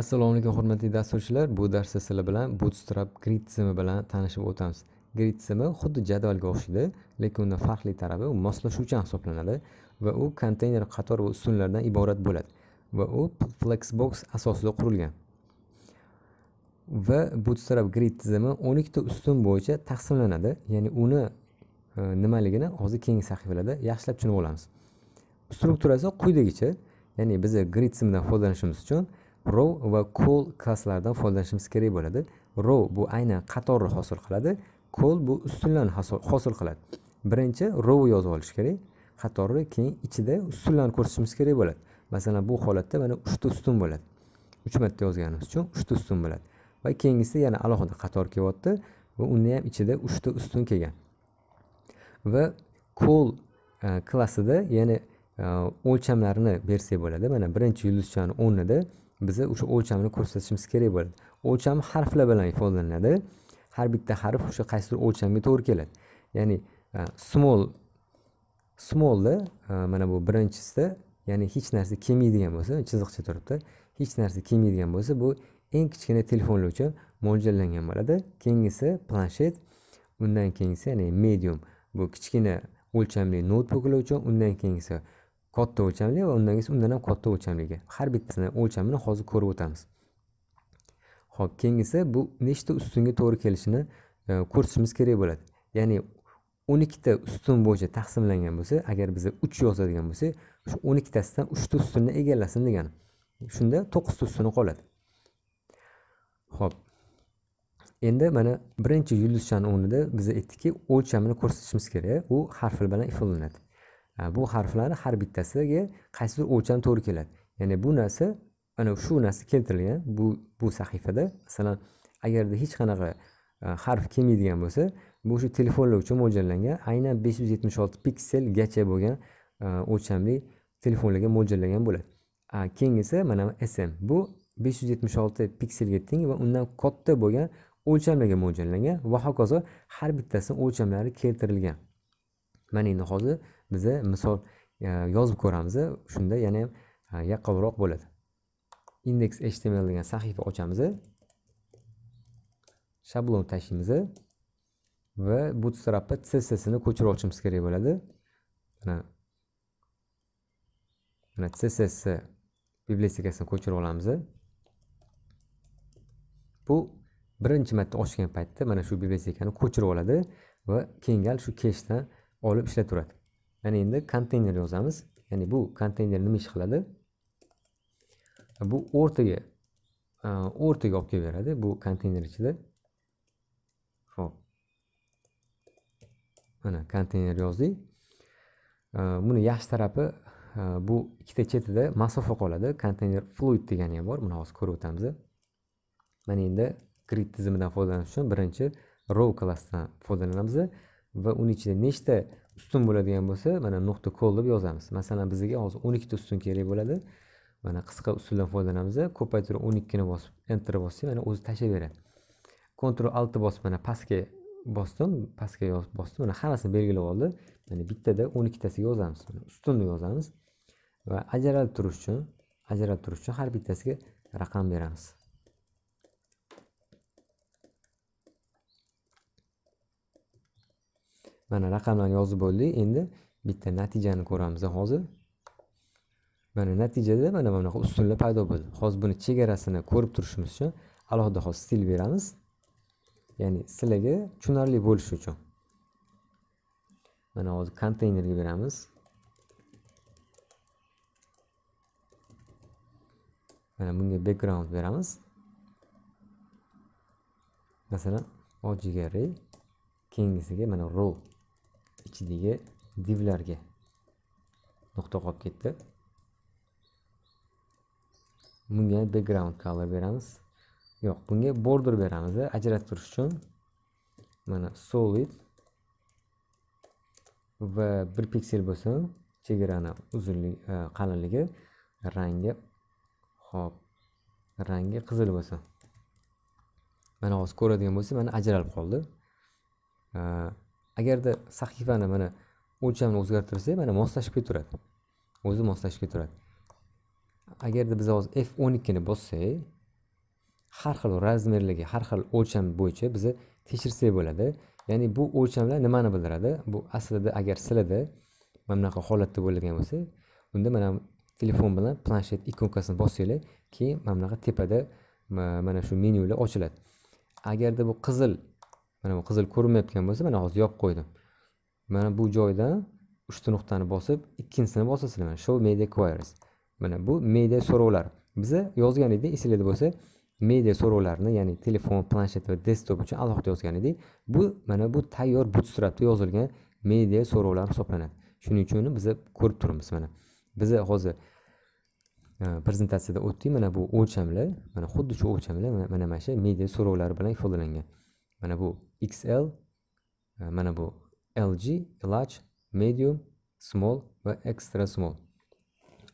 assalomu alaykum hurmatli dasturchilar bu darsda sizlar bilan bootstrap grid tizimi bilan tanishib o'tamiz grid tizimi xuddi jadvalga o'xshaydi lekin uni farqli tarafi u moslashuvchan hisoblanadi va u konteyner qator va ustunlardan iborat bo'ladi va u flexbox asosida qurilgan va bootstrap grid tizimi 12 ta ustun bo'yicha taqsimlanadi ya'ni uni e, nimaligini hozir keyingi sahifalarda yaxshilab tushunib olamiz strukturasi quyidagicha ya'ni biz grid tizimidan foydalanishimiz uchun row va call klasslaridan foydalanishimiz kerak bo'ladi row bu aynan qatorni hosil qiladi call bu ustunlarni hosil qiladi birinchi row yozib olish kerak qatorni keyin ichida ustunlarni ko'rsatishimiz kerak bo'ladi masalan bu holatda mana uchta ustun bo'ladi uch marta yozganimiz uchun uchta ustun bo'ladi va keyingisi yana alohida qator kelyapti va uni ham ichida uchta ustun kelgan va call e, klassida ya'ni e, o'lchamlarini bersak bo'ladi mana birinchi yulduzchani o'rnida biza o'sha o'lchamni ko'rsatishimiz kerak bo'ladi o'lcham harflar bilan ifodalanadi har bitta harf o'sha qaysidir o'lchamga to'g'ri keladi ya'ni e, small smallda e, mana bu birinchisida ya'ni hech narsa kelmaydigan bo'lsa chiziqcha turibdi hech narsa kelmaydigan bo'lsa bu eng kichkina telefonlar uchun mo'ljallangan bo'ladi keyingisi planshet undan keyingisi ya'ni medium bu kichkina o'lchamli noutbuklar uchun undan keyingisi katta o'lchamli va keyin undan ham katta o'lchamligi har bittasini o'lchamini hozir ko'rib o'tamiz ho'p keyingisi bu nechta ustunga to'g'ri kelishini e, ko'rsatishimiz kerak bo'ladi ya'ni o'n ikkita ustun bo'yicha taqsimlangan bo'lsa agar biza uch yozadigan bo'lsak shu o'n ikkitasidan uchta ustunni egallasin degani shunda to'qqizta ustuni qoladi ho'p endi mana birinchi yulduzchani o'rnida biz aytdikki o'lchamini ko'rsatishimiz kerak u harfl bilan ifodalanadi bu harflarni har bittasiga qaysidir o'lcham to'g'ri keladi ya'ni bu narsa ana shu narsa keltirilgan bu bu sahifada masalan agarda hech qanaqa e, harf kelmaydigan bo'lsa bu o'sha telefonlar uchun mo'ljallangan aynan besh yuz yetmish olti pikselgacha bo'lgan e, o'lchamli telefonlarga mo'ljallangan bo'ladi keyingisi mana sm bu besh yuz yetmish olti pikselga teng va undan katta bo'lgan o'lchamlarga mo'ljallangan va hokazo har bittasini o'lchamlari keltirilgan mana endi hozir biza misol e, yozib ko'ramiz shunda yana ham e, yaqqolroq bo'ladi index html degan sahifa ochamiz shablon tashlaymiz va bootstrapni cssini ko'chirib ochishimiz kerak bo'ladi mana mana css bibliotekasini ko'chirib olamiz bu birinchi marta ochgan paytda mana shu bibliotekani ko'chirib oladi va gal shu kechdan olib ishlataveradi mana endi konteyner yozamiz ya'ni bu konteyner nima ish qiladi bu o'rtaga e, o'rtaga olib kelib beradi bu konteyner ichida ho'p mana konteyner yozdik e, buni yaxshi tarafi e, bu ikkita chetida masofa qoladi konteyner fluid degani ham bor buni hozir ko'rib o'tamiz mana endi grid tizimidan foydalanish uchun birinchi row klassdan foydalanamiz va uni ichida nechta ustun bo'ladigan bo'lsa mana nuqta kol deb yozamiz masalan bizga hozir o'n ikkita ustun kerak bo'ladi mana qisqa usuldan foydalanamiz ko'paytirib o'n ikkini bosib enter bossak mana o'zi beradi kontrol altni bosib mana pastga bosdim pastga bosdim mana hammasini belgilab oldi mana bittada o'n ikkitasiga yozamiz ustun deb yozamiz va ajralib turish uchun ajralib turish uchun har bittasiga raqam beramiz mana raqamlarni yozib bo'ldik endi bitta natijani ko'ramiz hozir mana natijada mana bunaqa ustunlar paydo bo'ldi hozir buni chegarasini ko'rib turishimiz uchun alohida hozir stil beramiz ya'ni sizlarga tushunarli bo'lishi uchun mana hozir konteynerga beramiz mana bunga background beramiz masalan ojiga rey keyingisiga mana row ichidagi divlarga nuqta qolib ketdi bunga background color beramiz yo'q bunga border beramiz ajratib turish uchun mana solid va bir piksel bo'lsin chegarani uzunligi e, qalinligi rangi hop rangi qizil bo'lsin mana hozir ko'radigan bo'lsa mana ajralib qoldi e, agarda sahifani mana o'lchamini o'zgartirsak mana moslashib ketaveradi o'zi moslashib ketaveradi agarda biz hozir f o'n ikkini bossak har xil razmerlarga har xil o'lcham bo'yicha biza tekshirsak bo'ladi ya'ni bu o'lchamlar nimani bildiradi bu aslida agar sizlarda mana bunaqa holatda bo'lgan bo'lsa unda mana telefon bilan planshet ikonkasini bossanglar keyin mana bunaqa tepada mana shu menyular ochiladi agarda bu qizil mana bu qizil ko'rinmayotgan bo'lsa mana hozir yopib qo'ydim mana bu joyda uchta nuqtani bosib ikkinchisini bosasizlar mana show media queries mana bu media so'rovlar biza yozgan edik esinglarda bo'lsa media so'rovlarini ya'ni telefon planshet va desktop uchun alohida yozgan edik bu mana bu tayyor butstrapda yozilgan media so'rovlar hisoblanadi shuning uchun biza ko'rib turibmiz mana biza hozir e, prezentatsiyada o'tdik mana bu o'lchamlar mana xuddi shu o'lchamlar mana mana shu media so'rovlari bilan ifodalangan mana bu xl e, mana bu lg large medium small va extra small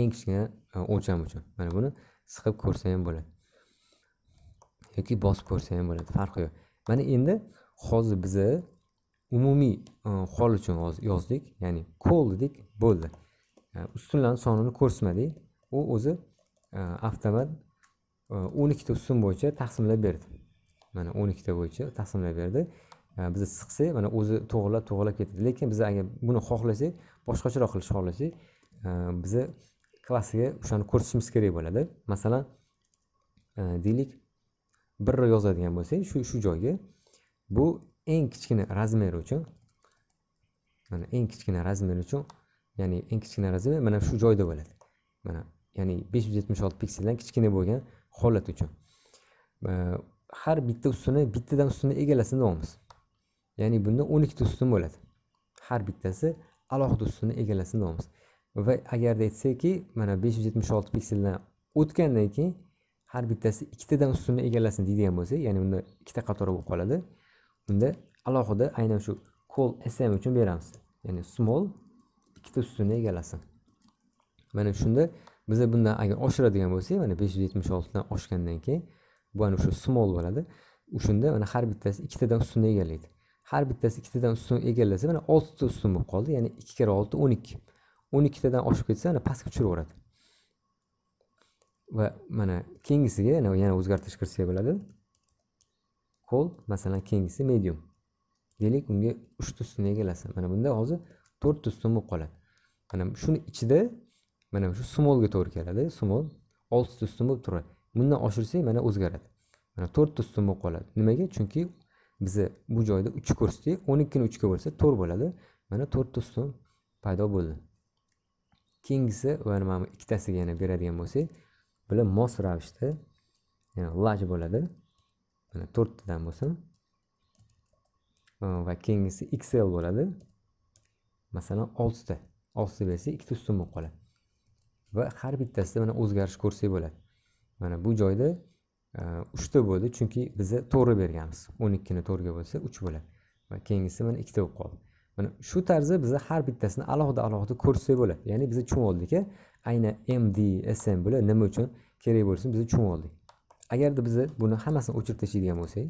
eng kichkina e, o'lcham uchun mana buni siqib ko'rsa ham bo'ladi yoki bosib ko'rsa ham bo'ladi farqi yo'q mana endi hozir biza umumiy e, hol uchun hozir yozdik ya'ni call dedik bo'ldi ustunlarni sonini ko'rsatmadik u o'zi avtomat o'n ikkita ustun bo'yicha taqsimlab berdi mana o'n ikkita bo'yicha taqsimlab berdi e, biza siqsak mana o'zi to'g'irlab to'g'irlab ketadi lekin biza agar buni xohlasak boshqacharoq qilishni xohlasak e, biza klassiga o'shani ko'rsatishimiz kerak bo'ladi masalan e, deylik bir yozadigan bo'lsak shu shu joyga bu eng kichkina razmer uchun mana eng kichkina razmer uchun ya'ni eng kichkina razmer mana shu joyda bo'ladi mana ya'ni besh yuz yetmish olti pikseldan kichkina bo'lgan holat uchun har bitta ustunni bittadan ustunni egalasin demoqmiz ya'ni bunda o'n ikkita ustun bo'ladi har bittasi alohida ustunni egalasin demoqmiz va agarda aytsakki mana besh yuz yetmish olti pikseldan o'tgandan keyin har bittasi ikkitadan ustunni egallasin deydigan bo'lsak ya'ni bunda ikkita qator bo'lib qoladi unda alohida aynan shu call sm uchun beramiz ya'ni small ikkita ustunni egallasin mana shunda biza bundan agar oshiradigan bo'lsak mana besh yuz yetmish oltidan oshgandan keyin bu ana shu small bo'ladi o'shunda mana har bittasi ikkitadan ustunni egallaydi har bittasi ikkitadan ustun egallasa mana oltita ustun bo'lib qoldi ya'ni ikki karra olti o'n ikki o'n ikkitadan oshib ketsa mana pastga tushiraveradi va mana keyingisiga yana o'zgartirish kiritsak bo'ladi qo'l masalan keyingisi medium deylik unga uchta ustun egallasa mana bunda hozir to'rtta ustun bo'lib qoladi mana shuni ichida mana shu smolga to'g'ri keladi smol oltita ustun bo'lib turadi bundan oshirsak mana o'zgaradi mana to'rtta ustun bo'lib qoladi nimaga chunki biza bu joyda uch ko'rsatdik o'n ikkini uchga bo'lsa to'rt bo'ladi mana to'rtta ustun paydo bo'ldi keyingisi va mana ikkitasiga yana beradigan bo'lsak bular mos ravishda yana laj bo'ladi mana to'rttadan bo'lsin va keyingisi xl bo'ladi masalan oltita oltita bersak ikkita ustun bo'lib qoladi va har bittasida mana o'zgarish ko'rsak bo'ladi mana bu joyda e, uchta bo'ldi chunki biza to'g'ri berganmiz o'n ikkini to'rtga bo'lsa uch bo'ladi va keyingisi mana ikkita bo'lib qoldi mana shu tarzda biza har bittasini alohida alohida ko'rsak bo'ladi ya'ni biza tushunib oldikki aynan md sm bular nima uchun kerak bo'lsin biza tushunib oldik agarda biza buni hammasini o'chirib tashlaydigan bo'lsak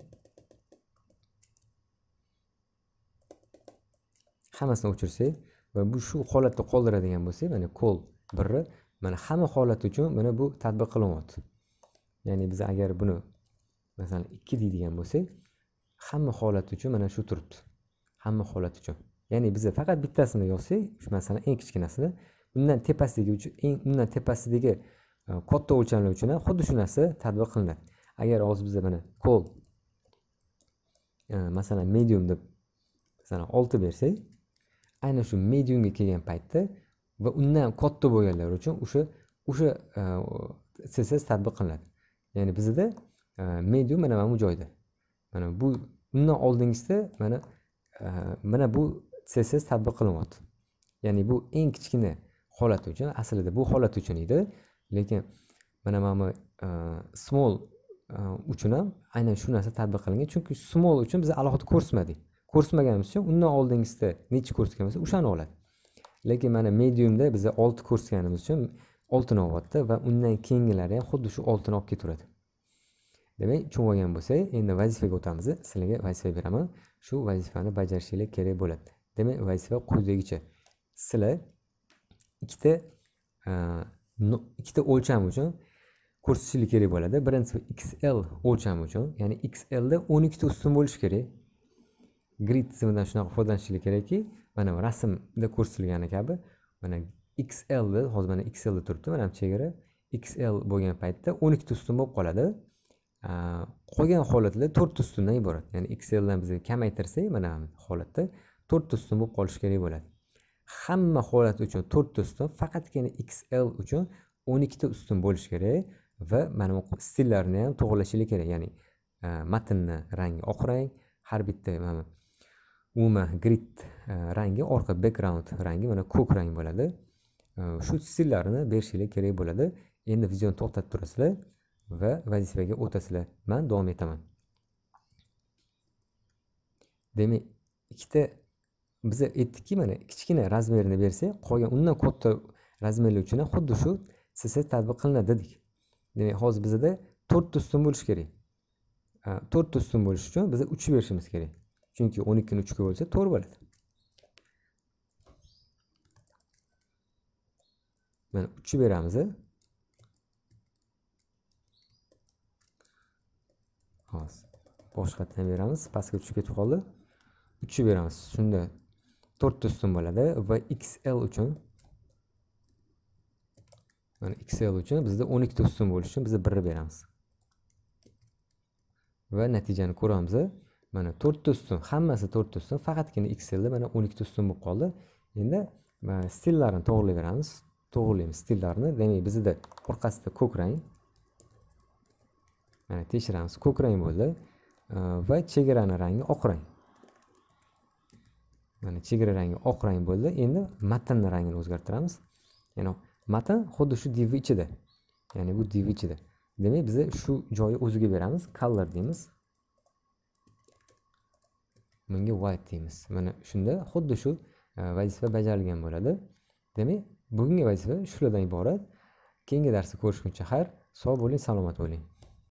hammasini o'chirsak va bu shu holatda qoldiradigan bo'lsak mana kol birni mana hamma holat uchun mana bu tatbiq qilinyapti ya'ni biz agar buni masalan ikki deydigan bo'lsak hamma holat uchun mana shu turibdi hamma holat uchun ya'ni biz faqat bittasini yozsak masalan eng kichkinasini undan tepasidagi uchun eng undan tepasidagi e, katta o'lchamlar uchun ham xuddi shu narsa tadbiq qilinadi agar hozir biza mana call e, masalan medium deb masalan olti bersak aynan shu mediumga kelgan paytda va undan katta bo'lganlar uchun o'sha o'sha css e, tadbiq qilinadi ya'ni bizda e, medium mana mana bu joyda mana bu undan oldingisida mana e, mana bu css tatbiq qilinyapti ya'ni bu eng kichkina holat uchun aslida bu holat uchun edi lekin mana mana bu e, small uchun ham aynan shu narsa tatbiq qilingan chunki small uchun biz alohida ko'rsatmadik uchun undan oldingisida nechi ko'rsatgan bo'lsa o'shani oladi lekin mana mediumda biza olti ko'rsatganimiz uchun oltin olyapti va undan keyingilari ham xuddi shu oltin olib ketaveradi demak tushunib bo'lsak endi vazifaga o'tamiz sizlarga vazifa beraman shu vazifani bajarishinglar kerak bo'ladi demak vazifa quyidagicha sizlar ikkita e, ikkita o'lcham uchun ko'rsatishingiz kerak bo'ladi birinchisi xl o'lchami uchun ya'ni xlda o'n ikkita ustun bo'lishi kerak grid tizimidan shunaqa foydalanishingiz kerakki mana rasmda ko'rsatilgani kabi mana xlni hozir mana XL da turibdi mana bu chegara xl bo'lgan paytda 12 ta ustun bo'lib qoladi qolgan holatlar ta ustundan iborat ya'ni XL dan biz kamaytirsak mana bu holatda ta ustun bo'lib qolish kerak bo'ladi hamma holat uchun ta ustun faqatgina xl uchun 12 ta ustun bo'lish kerak va mana bu stillarni ham to'g'rilash kerak ya'ni matnni rangi oq rang har bitta umuman grid rangi orqa background rangi mana ko'k rang bo'ladi shu stillarni berishinglar kerak bo'ladi endi videoni to'xtatib turasizlar va vazifaga o'tasizlar man davom etaman demak ikkita biza aytdikki mana kichkina razmerni bersak qolgan undan katta razmerlar ham xuddi shu cc tatbiq qilinadi dedik demak hozir bizada to'rtta ustun bo'lishi kerak to'rtta ustun bo'lishi uchun biza uch berishimiz kerak chunki o'n ikkini uchga bo'lsa to'rt bo'ladi mana uchni beramiz hozir boshqatdan beramiz pastga tushib ketib qoldi uchni beramiz shunda to'rtta ustun bo'ladi va xl uchun mana xl uchun bizda o'n ikkita ustun bo'lishi uchun biz birni beramiz va natijani ko'ramiz mana to'rtta ustun hammasi to'rtta ustun faqatgina xlda mana o'n ikkita ustun bo'lib qoldi endi stillarni to'g'rilayveramiz to'g'irlaymiz stillarni demak bizda orqasida ko'k rang mana tekshiramiz ko'k rang bo'ldi va chegarani rangi oq rang mana chegara rangi oq rang bo'ldi endi matnni rangini o'zgartiramiz ya'ni matn xuddi shu div ichida ya'ni bu div ichida demak biza shu joyi o'ziga beramiz color deymiz bunga white deymiz mana shunda xuddi shu e, vazifa bajarilgan bo'ladi demak bugungi vazifa shulardan iborat keyingi darsda ko'rishguncha xayr sog' bo'ling salomat bo'ling